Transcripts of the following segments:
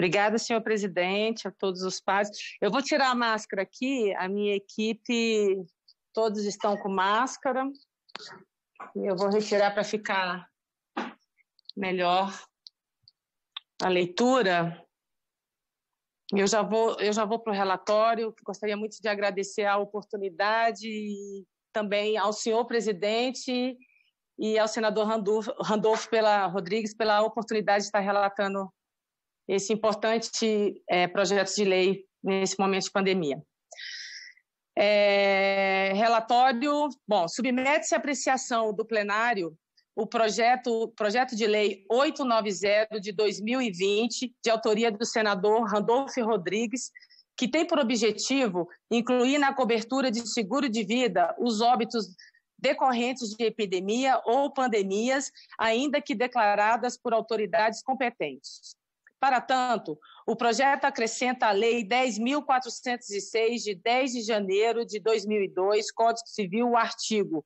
Obrigada, senhor presidente, a todos os pais. Eu vou tirar a máscara aqui, a minha equipe, todos estão com máscara. Eu vou retirar para ficar melhor a leitura. Eu já vou, eu já vou para o relatório. Gostaria muito de agradecer a oportunidade e também ao senhor presidente e ao senador Randolfo, Randolfo pela Rodrigues pela oportunidade de estar relatando esse importante é, projeto de lei nesse momento de pandemia. É, relatório, bom, submete-se à apreciação do plenário o projeto, projeto de lei 890 de 2020, de autoria do senador Randolfo Rodrigues, que tem por objetivo incluir na cobertura de seguro de vida os óbitos decorrentes de epidemia ou pandemias, ainda que declaradas por autoridades competentes. Para tanto, o projeto acrescenta a Lei 10.406, de 10 de janeiro de 2002, Código Civil, o artigo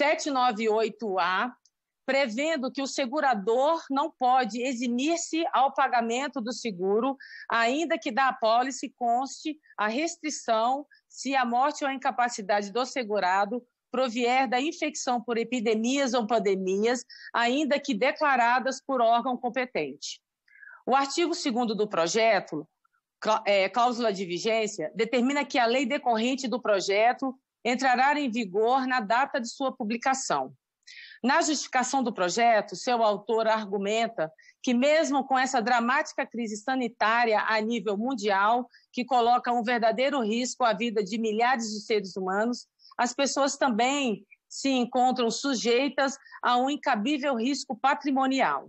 798-A, prevendo que o segurador não pode eximir-se ao pagamento do seguro, ainda que da apólice conste a restrição se a morte ou a incapacidade do segurado provier da infecção por epidemias ou pandemias, ainda que declaradas por órgão competente. O artigo 2 do projeto, é, cláusula de vigência, determina que a lei decorrente do projeto entrará em vigor na data de sua publicação. Na justificação do projeto, seu autor argumenta que, mesmo com essa dramática crise sanitária a nível mundial, que coloca um verdadeiro risco à vida de milhares de seres humanos, as pessoas também se encontram sujeitas a um incabível risco patrimonial.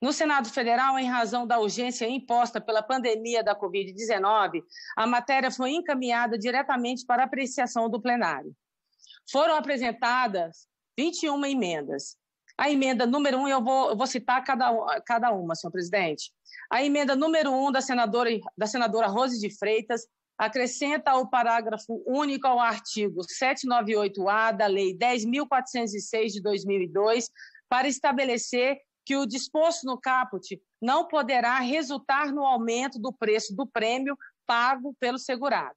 No Senado Federal, em razão da urgência imposta pela pandemia da Covid-19, a matéria foi encaminhada diretamente para apreciação do plenário. Foram apresentadas 21 emendas. A emenda número 1, um, eu, vou, eu vou citar cada, cada uma, senhor presidente. A emenda número 1 um da senadora, da senadora Rose de Freitas acrescenta o parágrafo único ao artigo 798-A da Lei 10.406 de 2002 para estabelecer que o disposto no caput não poderá resultar no aumento do preço do prêmio pago pelo segurado.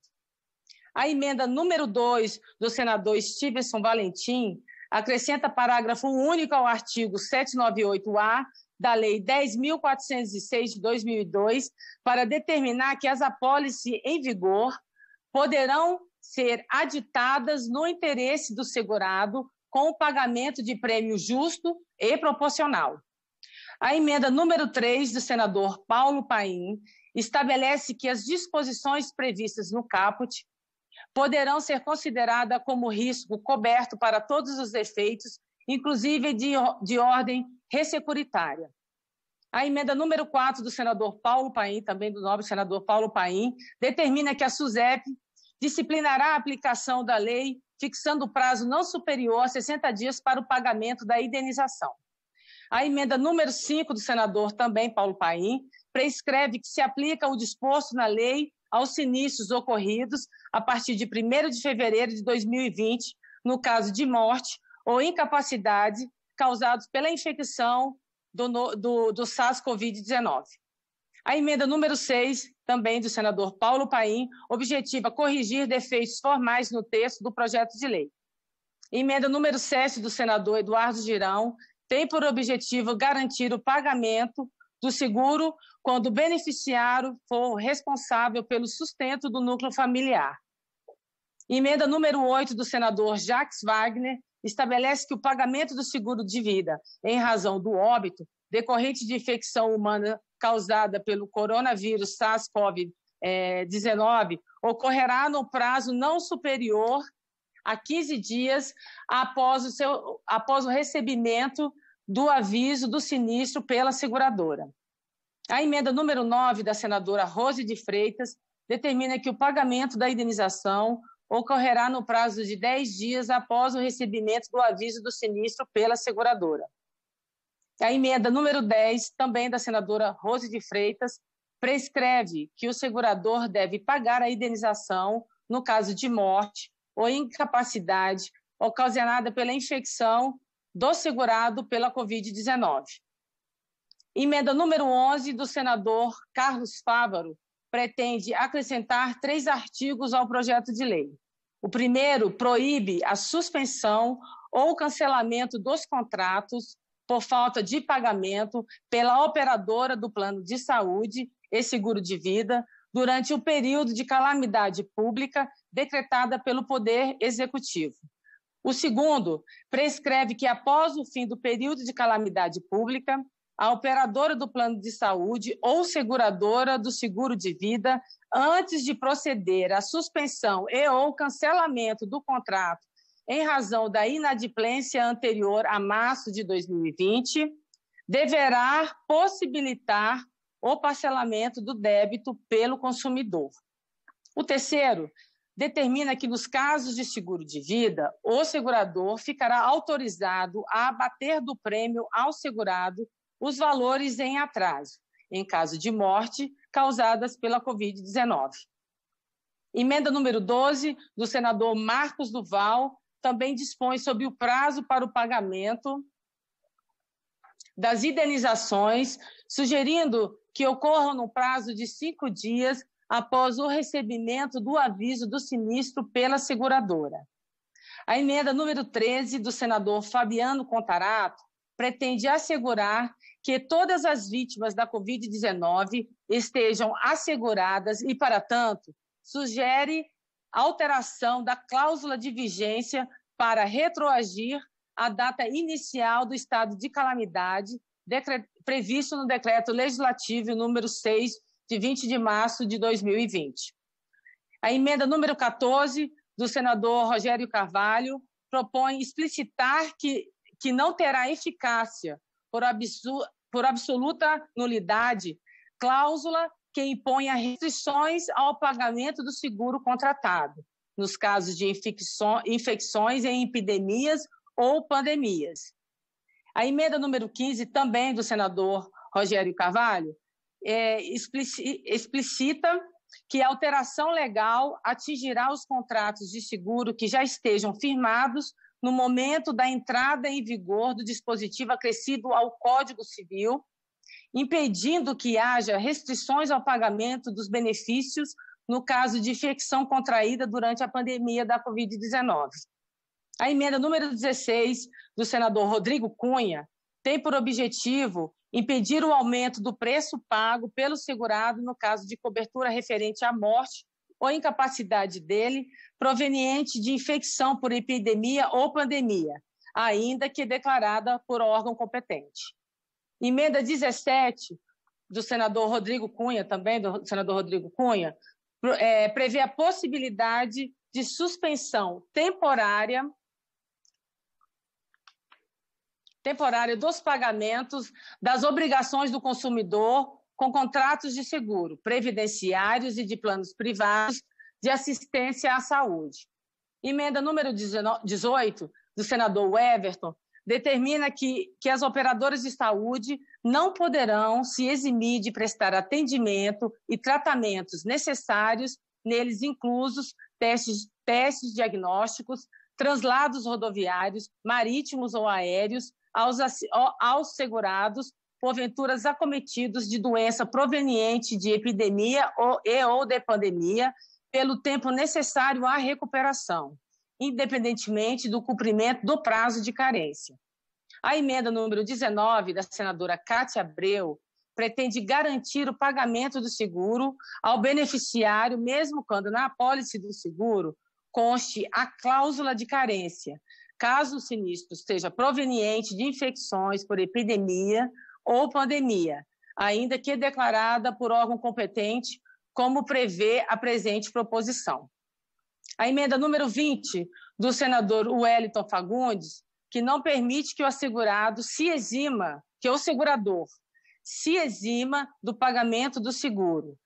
A emenda número 2 do senador Stevenson Valentim acrescenta parágrafo único ao artigo 798-A da Lei 10.406 de 2002 para determinar que as apólices em vigor poderão ser aditadas no interesse do segurado com o pagamento de prêmio justo e proporcional. A emenda número 3 do senador Paulo Paim estabelece que as disposições previstas no caput poderão ser consideradas como risco coberto para todos os efeitos, inclusive de, de ordem ressecuritária. A emenda número 4 do senador Paulo Paim, também do nobre senador Paulo Paim, determina que a SUSEP disciplinará a aplicação da lei, fixando o prazo não superior a 60 dias para o pagamento da indenização. A emenda número 5 do senador também, Paulo Paim, prescreve que se aplica o disposto na lei aos sinistros ocorridos a partir de 1 de fevereiro de 2020, no caso de morte ou incapacidade causados pela infecção do, do, do SARS-CoV-19. A emenda número 6, também do senador Paulo Paim, objetiva corrigir defeitos formais no texto do projeto de lei. Emenda número 7 do senador Eduardo Girão tem por objetivo garantir o pagamento do seguro quando o beneficiário for responsável pelo sustento do núcleo familiar. Emenda número 8 do senador Jacques Wagner estabelece que o pagamento do seguro de vida em razão do óbito decorrente de infecção humana causada pelo coronavírus SARS-CoV-19 ocorrerá no prazo não superior a 15 dias após o, seu, após o recebimento do aviso do sinistro pela seguradora. A emenda número 9 da senadora Rose de Freitas determina que o pagamento da indenização ocorrerá no prazo de 10 dias após o recebimento do aviso do sinistro pela seguradora. A emenda número 10, também da senadora Rose de Freitas, prescreve que o segurador deve pagar a indenização no caso de morte ou incapacidade ocasionada pela infecção do segurado pela Covid-19. Emenda número 11 do senador Carlos Fávaro pretende acrescentar três artigos ao projeto de lei. O primeiro proíbe a suspensão ou cancelamento dos contratos por falta de pagamento pela operadora do plano de saúde e seguro de vida durante o período de calamidade pública decretada pelo Poder Executivo. O segundo prescreve que, após o fim do período de calamidade pública, a operadora do plano de saúde ou seguradora do seguro de vida, antes de proceder à suspensão e ou cancelamento do contrato em razão da inadimplência anterior a março de 2020, deverá possibilitar o parcelamento do débito pelo consumidor. O terceiro determina que, nos casos de seguro de vida, o segurador ficará autorizado a abater do prêmio ao segurado os valores em atraso, em caso de morte causadas pela Covid-19. Emenda número 12, do senador Marcos Duval, também dispõe sobre o prazo para o pagamento das indenizações, sugerindo que ocorram no prazo de cinco dias após o recebimento do aviso do sinistro pela seguradora. A emenda número 13 do senador Fabiano Contarato pretende assegurar que todas as vítimas da Covid-19 estejam asseguradas e, para tanto, sugere alteração da cláusula de vigência para retroagir a data inicial do estado de calamidade previsto no decreto legislativo número 6 de 20 de março de 2020. A emenda número 14 do senador Rogério Carvalho propõe explicitar que, que não terá eficácia por, absu, por absoluta nulidade cláusula que imponha restrições ao pagamento do seguro contratado, nos casos de infecções em epidemias ou pandemias. A emenda número 15, também do senador Rogério Carvalho, é, explicita que a alteração legal atingirá os contratos de seguro que já estejam firmados no momento da entrada em vigor do dispositivo acrescido ao Código Civil, impedindo que haja restrições ao pagamento dos benefícios no caso de infecção contraída durante a pandemia da Covid-19. A emenda número 16 do senador Rodrigo Cunha tem por objetivo impedir o aumento do preço pago pelo segurado no caso de cobertura referente à morte ou incapacidade dele proveniente de infecção por epidemia ou pandemia, ainda que declarada por órgão competente. Emenda 17 do senador Rodrigo Cunha, também do senador Rodrigo Cunha, é, prevê a possibilidade de suspensão temporária temporária dos pagamentos das obrigações do consumidor com contratos de seguro, previdenciários e de planos privados de assistência à saúde. Emenda número 18 do senador Everton determina que, que as operadoras de saúde não poderão se eximir de prestar atendimento e tratamentos necessários, neles inclusos testes, testes diagnósticos, translados rodoviários, marítimos ou aéreos, aos, aos segurados porventuras acometidos de doença proveniente de epidemia ou, e ou de pandemia, pelo tempo necessário à recuperação, independentemente do cumprimento do prazo de carência. A emenda número 19 da senadora Cátia Abreu pretende garantir o pagamento do seguro ao beneficiário, mesmo quando na apólice do seguro conste a cláusula de carência, caso o sinistro seja proveniente de infecções por epidemia ou pandemia, ainda que declarada por órgão competente, como prevê a presente proposição. A emenda número 20 do senador Wellington Fagundes, que não permite que o assegurado se exima, que o segurador se exima do pagamento do seguro,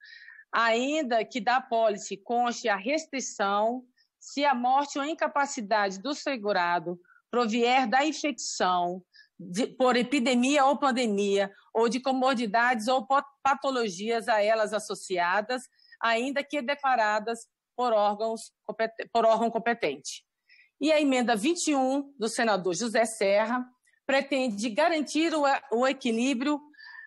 ainda que da pólice conste a restrição se a morte ou incapacidade do segurado provier da infecção de, por epidemia ou pandemia, ou de comodidades ou patologias a elas associadas, ainda que declaradas por, órgãos, por órgão competente. E a emenda 21 do senador José Serra pretende garantir o, o equilíbrio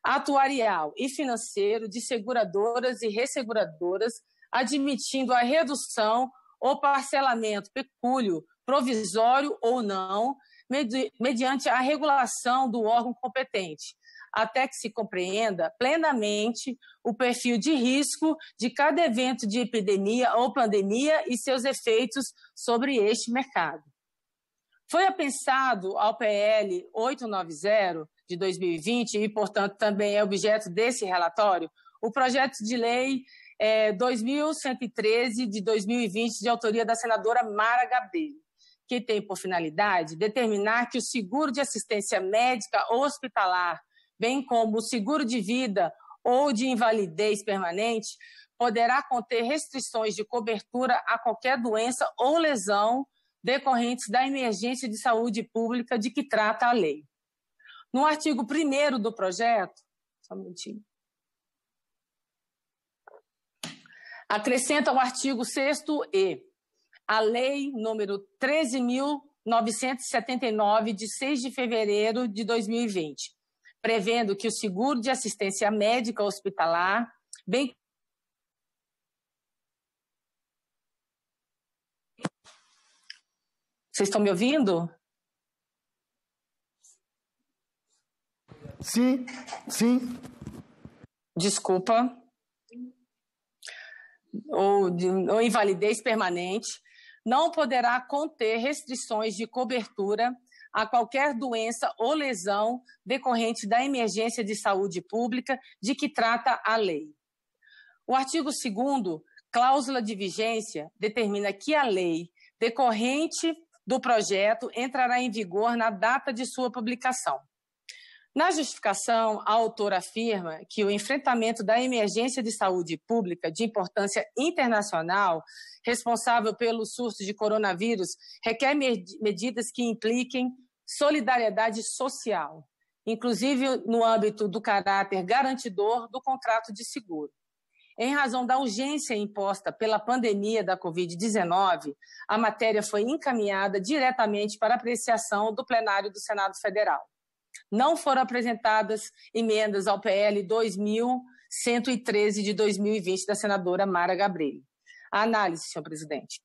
atuarial e financeiro de seguradoras e resseguradoras, admitindo a redução ou parcelamento, pecúlio, provisório ou não, medi mediante a regulação do órgão competente, até que se compreenda plenamente o perfil de risco de cada evento de epidemia ou pandemia e seus efeitos sobre este mercado. Foi apensado ao PL 890 de 2020 e, portanto, também é objeto desse relatório, o projeto de lei é, 2113 de 2020, de autoria da senadora Mara Gabelli, que tem por finalidade determinar que o seguro de assistência médica hospitalar, bem como o seguro de vida ou de invalidez permanente, poderá conter restrições de cobertura a qualquer doença ou lesão decorrentes da emergência de saúde pública de que trata a lei. No artigo 1 do projeto, só um minutinho, Acrescenta o artigo 6 e a lei número 13.979, de 6 de fevereiro de 2020, prevendo que o seguro de assistência médica hospitalar, bem Vocês estão me ouvindo? Sim, sim. Desculpa ou, de, ou invalidez permanente, não poderá conter restrições de cobertura a qualquer doença ou lesão decorrente da emergência de saúde pública de que trata a lei. O artigo 2, cláusula de vigência, determina que a lei decorrente do projeto entrará em vigor na data de sua publicação. Na justificação, a autora afirma que o enfrentamento da emergência de saúde pública de importância internacional, responsável pelo surto de coronavírus, requer medidas que impliquem solidariedade social, inclusive no âmbito do caráter garantidor do contrato de seguro. Em razão da urgência imposta pela pandemia da Covid-19, a matéria foi encaminhada diretamente para apreciação do plenário do Senado Federal. Não foram apresentadas emendas ao PL 2113 de 2020 da senadora Mara Gabrilli. A análise, senhor presidente.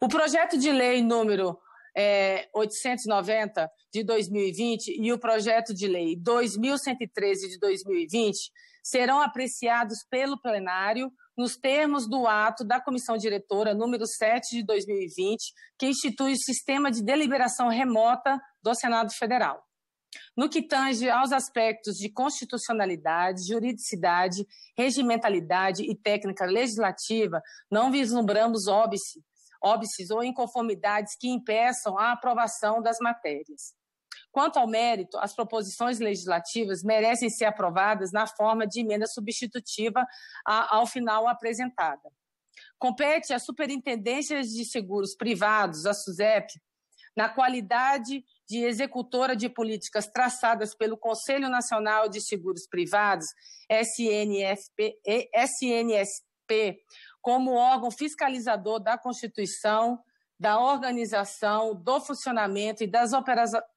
O projeto de lei número é, 890 de 2020 e o projeto de lei 2113 de 2020 serão apreciados pelo plenário nos termos do ato da comissão diretora número 7 de 2020, que institui o sistema de deliberação remota do Senado Federal no que tange aos aspectos de constitucionalidade, juridicidade, regimentalidade e técnica legislativa, não vislumbramos óbice, óbices ou inconformidades que impeçam a aprovação das matérias. Quanto ao mérito, as proposições legislativas merecem ser aprovadas na forma de emenda substitutiva ao final apresentada. Compete à Superintendência de Seguros Privados, a SUSEP, na qualidade de executora de políticas traçadas pelo Conselho Nacional de Seguros Privados, SNFP, SNSP, como órgão fiscalizador da Constituição, da organização, do funcionamento e das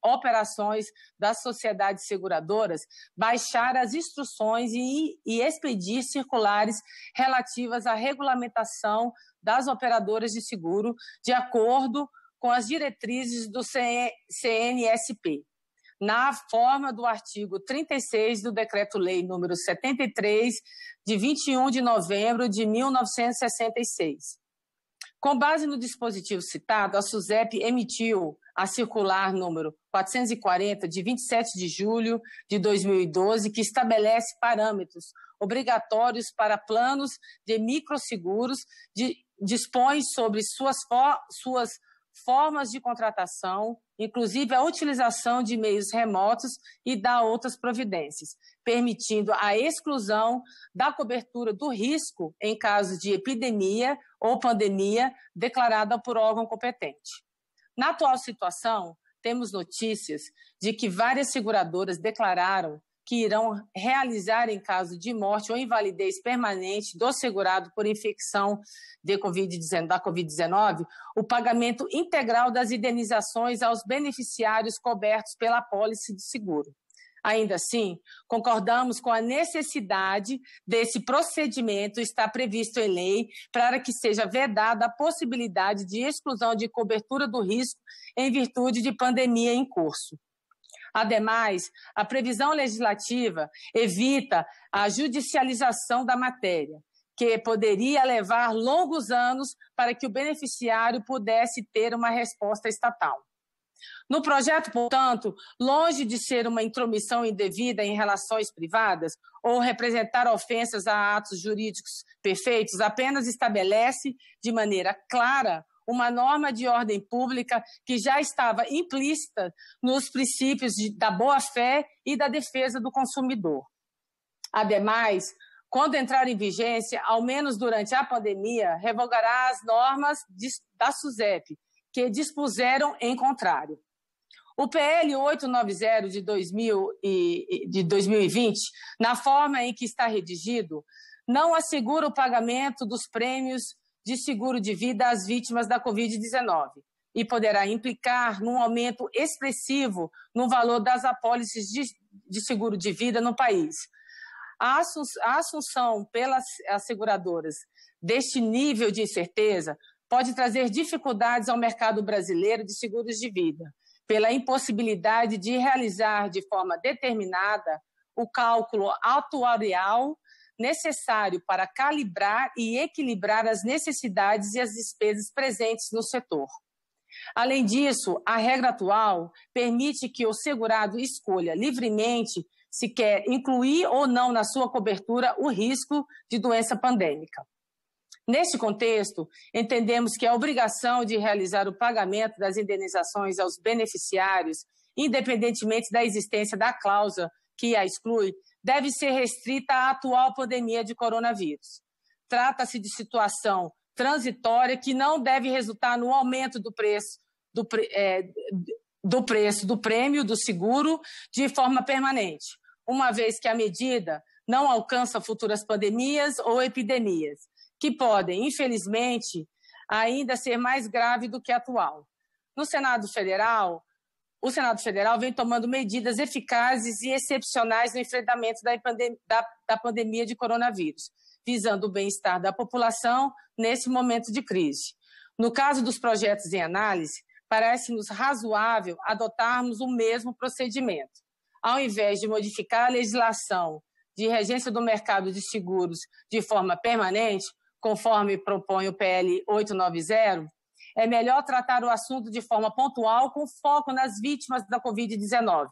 operações das sociedades seguradoras, baixar as instruções e, e expedir circulares relativas à regulamentação das operadoras de seguro, de acordo com com as diretrizes do CNSP, na forma do artigo 36 do Decreto-Lei número 73, de 21 de novembro de 1966. Com base no dispositivo citado, a SUSEP emitiu a circular número 440, de 27 de julho de 2012, que estabelece parâmetros obrigatórios para planos de microseguros, de, dispõe sobre suas, suas formas de contratação, inclusive a utilização de meios remotos e dar outras providências, permitindo a exclusão da cobertura do risco em caso de epidemia ou pandemia declarada por órgão competente. Na atual situação, temos notícias de que várias seguradoras declararam que irão realizar em caso de morte ou invalidez permanente do segurado por infecção de COVID da Covid-19 o pagamento integral das indenizações aos beneficiários cobertos pela pólice de seguro. Ainda assim, concordamos com a necessidade desse procedimento estar previsto em lei para que seja vedada a possibilidade de exclusão de cobertura do risco em virtude de pandemia em curso. Ademais, a previsão legislativa evita a judicialização da matéria, que poderia levar longos anos para que o beneficiário pudesse ter uma resposta estatal. No projeto, portanto, longe de ser uma intromissão indevida em relações privadas ou representar ofensas a atos jurídicos perfeitos, apenas estabelece de maneira clara uma norma de ordem pública que já estava implícita nos princípios de, da boa-fé e da defesa do consumidor. Ademais, quando entrar em vigência, ao menos durante a pandemia, revogará as normas de, da SUSEP, que dispuseram em contrário. O PL 890 de, 2000 e, de 2020, na forma em que está redigido, não assegura o pagamento dos prêmios de seguro de vida às vítimas da Covid-19 e poderá implicar num aumento expressivo no valor das apólices de, de seguro de vida no país. A assunção pelas seguradoras deste nível de incerteza pode trazer dificuldades ao mercado brasileiro de seguros de vida, pela impossibilidade de realizar de forma determinada o cálculo atuarial necessário para calibrar e equilibrar as necessidades e as despesas presentes no setor. Além disso, a regra atual permite que o segurado escolha livremente se quer incluir ou não na sua cobertura o risco de doença pandêmica. Neste contexto, entendemos que a obrigação de realizar o pagamento das indenizações aos beneficiários, independentemente da existência da cláusula que a exclui, deve ser restrita à atual pandemia de coronavírus. Trata-se de situação transitória que não deve resultar no aumento do preço do, é, do preço do prêmio do seguro de forma permanente, uma vez que a medida não alcança futuras pandemias ou epidemias, que podem, infelizmente, ainda ser mais grave do que a atual. No Senado Federal, o Senado Federal vem tomando medidas eficazes e excepcionais no enfrentamento da, pandem da, da pandemia de coronavírus, visando o bem-estar da população nesse momento de crise. No caso dos projetos em análise, parece-nos razoável adotarmos o mesmo procedimento. Ao invés de modificar a legislação de regência do mercado de seguros de forma permanente, conforme propõe o PL 890, é melhor tratar o assunto de forma pontual, com foco nas vítimas da Covid-19.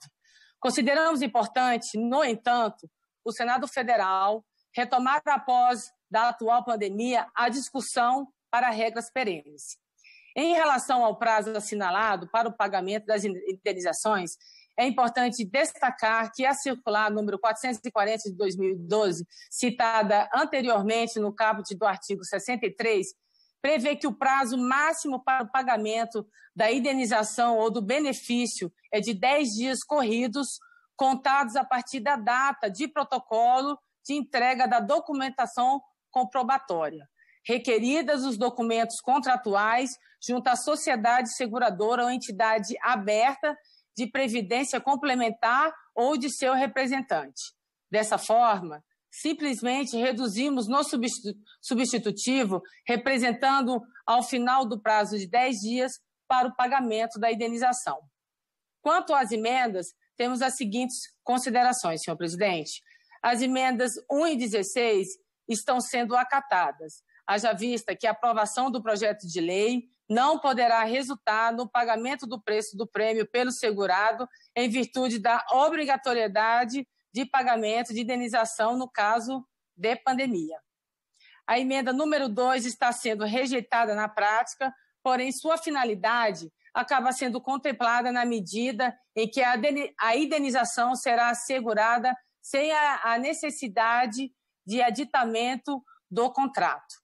Consideramos importante, no entanto, o Senado Federal retomar após da atual pandemia a discussão para regras perenes. Em relação ao prazo assinalado para o pagamento das indenizações, é importante destacar que a circular número 440 de 2012, citada anteriormente no caput do artigo 63, prevê que o prazo máximo para o pagamento da indenização ou do benefício é de 10 dias corridos, contados a partir da data de protocolo de entrega da documentação comprobatória, requeridas os documentos contratuais junto à sociedade seguradora ou entidade aberta de previdência complementar ou de seu representante. Dessa forma, simplesmente reduzimos no substitutivo, representando ao final do prazo de 10 dias para o pagamento da indenização. Quanto às emendas, temos as seguintes considerações, senhor presidente. As emendas 1 e 16 estão sendo acatadas, haja vista que a aprovação do projeto de lei não poderá resultar no pagamento do preço do prêmio pelo segurado em virtude da obrigatoriedade de pagamento de indenização no caso de pandemia. A emenda número 2 está sendo rejeitada na prática, porém sua finalidade acaba sendo contemplada na medida em que a indenização será assegurada sem a necessidade de aditamento do contrato.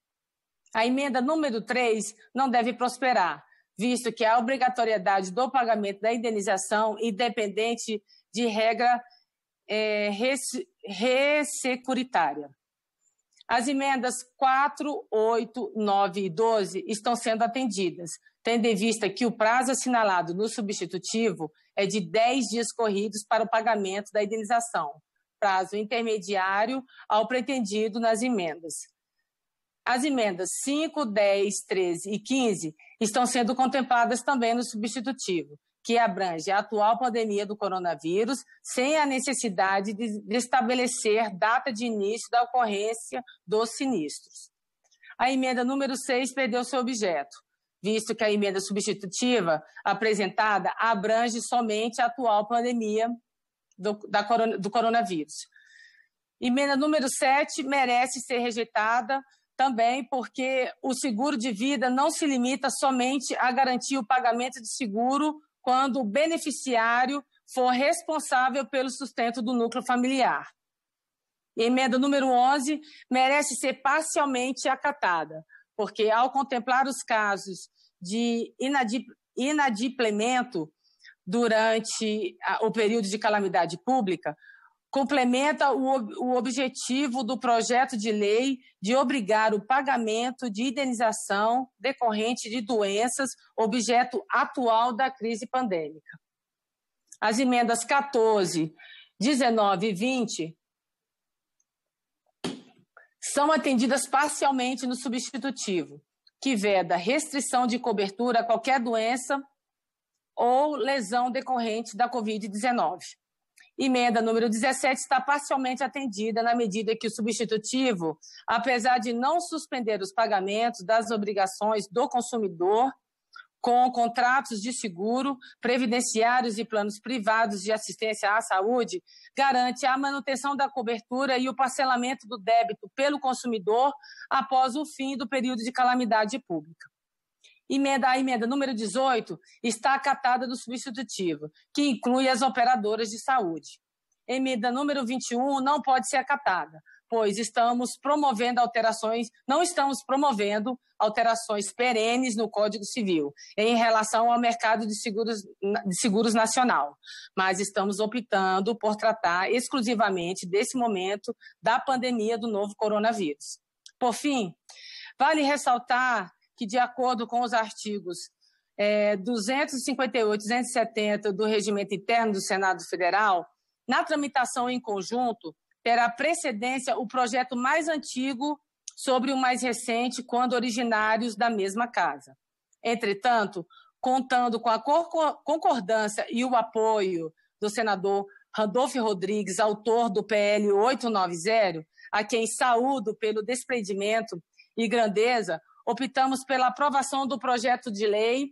A emenda número 3 não deve prosperar, visto que a obrigatoriedade do pagamento da indenização, independente de regra é, ressecuritária. As emendas 4, 8, 9 e 12 estão sendo atendidas, tendo em vista que o prazo assinalado no substitutivo é de 10 dias corridos para o pagamento da indenização, prazo intermediário ao pretendido nas emendas. As emendas 5, 10, 13 e 15 estão sendo contempladas também no substitutivo, que abrange a atual pandemia do coronavírus, sem a necessidade de estabelecer data de início da ocorrência dos sinistros. A emenda número 6 perdeu seu objeto, visto que a emenda substitutiva apresentada abrange somente a atual pandemia do, da, do coronavírus. Emenda número 7 merece ser rejeitada, também porque o seguro de vida não se limita somente a garantir o pagamento de seguro quando o beneficiário for responsável pelo sustento do núcleo familiar. Emenda número 11 merece ser parcialmente acatada, porque ao contemplar os casos de inadimplemento durante o período de calamidade pública, complementa o, o objetivo do projeto de lei de obrigar o pagamento de indenização decorrente de doenças, objeto atual da crise pandêmica. As emendas 14, 19 e 20 são atendidas parcialmente no substitutivo, que veda restrição de cobertura a qualquer doença ou lesão decorrente da Covid-19. Emenda número 17 está parcialmente atendida na medida que o substitutivo, apesar de não suspender os pagamentos das obrigações do consumidor com contratos de seguro, previdenciários e planos privados de assistência à saúde, garante a manutenção da cobertura e o parcelamento do débito pelo consumidor após o fim do período de calamidade pública. Emenda a emenda número 18 está acatada do substitutivo, que inclui as operadoras de saúde. Emenda número 21 não pode ser acatada, pois estamos promovendo alterações, não estamos promovendo alterações perenes no Código Civil em relação ao mercado de seguros, de seguros nacional, mas estamos optando por tratar exclusivamente desse momento da pandemia do novo coronavírus. Por fim, vale ressaltar que, de acordo com os artigos é, 258 e 270 do Regimento Interno do Senado Federal, na tramitação em conjunto, terá precedência o projeto mais antigo sobre o mais recente, quando originários da mesma casa. Entretanto, contando com a concordância e o apoio do senador Randolfo Rodrigues, autor do PL 890, a quem saúdo pelo desprendimento e grandeza, optamos pela aprovação do projeto de lei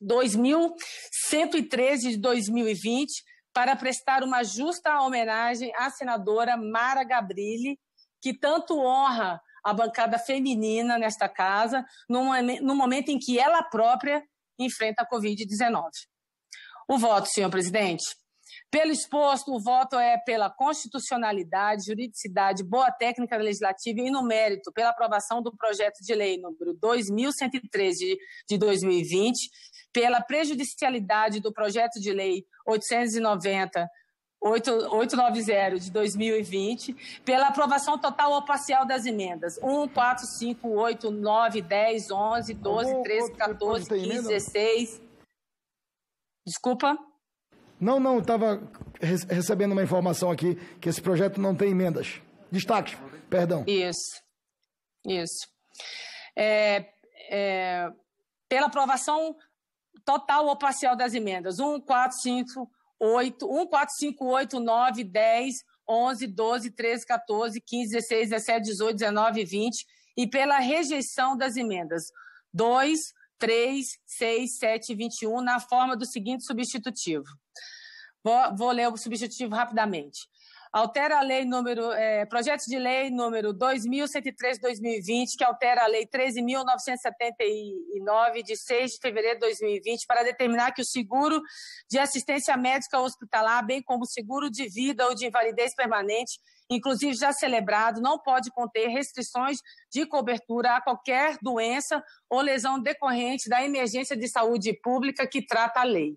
2113 de 2020 para prestar uma justa homenagem à senadora Mara Gabrilli, que tanto honra a bancada feminina nesta casa, no momento em que ela própria enfrenta a Covid-19. O voto, senhor presidente. Pelo exposto, o voto é pela constitucionalidade, juridicidade, boa técnica legislativa e no mérito, pela aprovação do projeto de lei número 2113 de 2020, pela prejudicialidade do projeto de lei 890 890 de 2020, pela aprovação total ou parcial das emendas 1, 4, 5, 8, 9, 10, 11, 12, 13, 14, 15, 16. Desculpa? Não, não, estava recebendo uma informação aqui que esse projeto não tem emendas. Destaques, perdão. Isso. Isso. É, é, pela aprovação total ou parcial das emendas 1, 4, 5, 8, 1, 4, 5, 8, 9, 10, 11, 12, 13, 14, 15, 16, 17, 18, 19, 20 e pela rejeição das emendas 2, 3, 6, 7 e 21 na forma do seguinte substitutivo. Vou, vou ler o substitutivo rapidamente. Altera a lei número, é, projeto de lei número 2103-2020, que altera a lei 13.979, de 6 de fevereiro de 2020, para determinar que o seguro de assistência médica hospitalar, bem como o seguro de vida ou de invalidez permanente, inclusive já celebrado, não pode conter restrições de cobertura a qualquer doença ou lesão decorrente da emergência de saúde pública que trata a lei.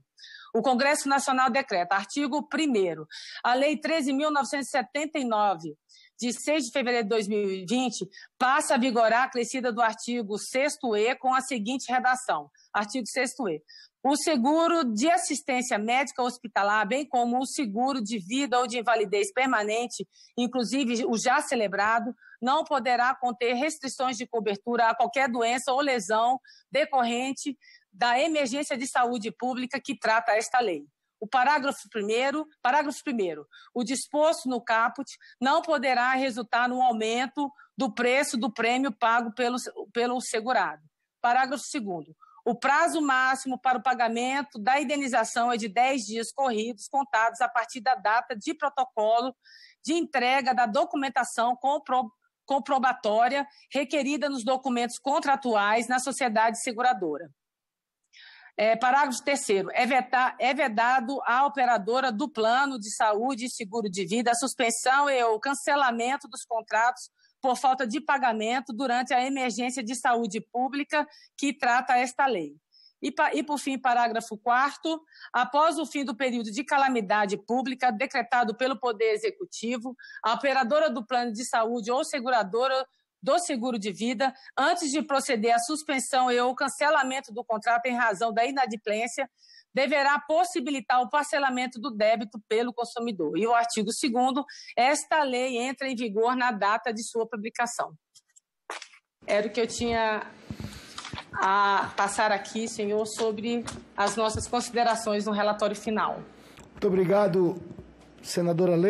O Congresso Nacional decreta, artigo 1 a Lei 13.979, de 6 de fevereiro de 2020, passa a vigorar a crescida do artigo 6 e com a seguinte redação. Artigo 6 e O seguro de assistência médica hospitalar, bem como o seguro de vida ou de invalidez permanente, inclusive o já celebrado, não poderá conter restrições de cobertura a qualquer doença ou lesão decorrente da emergência de saúde pública que trata esta lei. O parágrafo primeiro, parágrafo primeiro, o disposto no caput não poderá resultar no aumento do preço do prêmio pago pelo, pelo segurado. Parágrafo segundo, o prazo máximo para o pagamento da indenização é de 10 dias corridos, contados a partir da data de protocolo de entrega da documentação compro, comprobatória requerida nos documentos contratuais na sociedade seguradora. É, parágrafo terceiro. É, é vedado à operadora do plano de saúde e seguro de vida a suspensão e o cancelamento dos contratos por falta de pagamento durante a emergência de saúde pública que trata esta lei. E, e, por fim, parágrafo quarto: após o fim do período de calamidade pública decretado pelo Poder Executivo, a operadora do plano de saúde ou seguradora do seguro de vida antes de proceder à suspensão e ou cancelamento do contrato em razão da inadimplência, deverá possibilitar o parcelamento do débito pelo consumidor. E o artigo 2 esta lei entra em vigor na data de sua publicação. Era o que eu tinha a passar aqui, senhor, sobre as nossas considerações no relatório final. Muito obrigado, senadora Leite.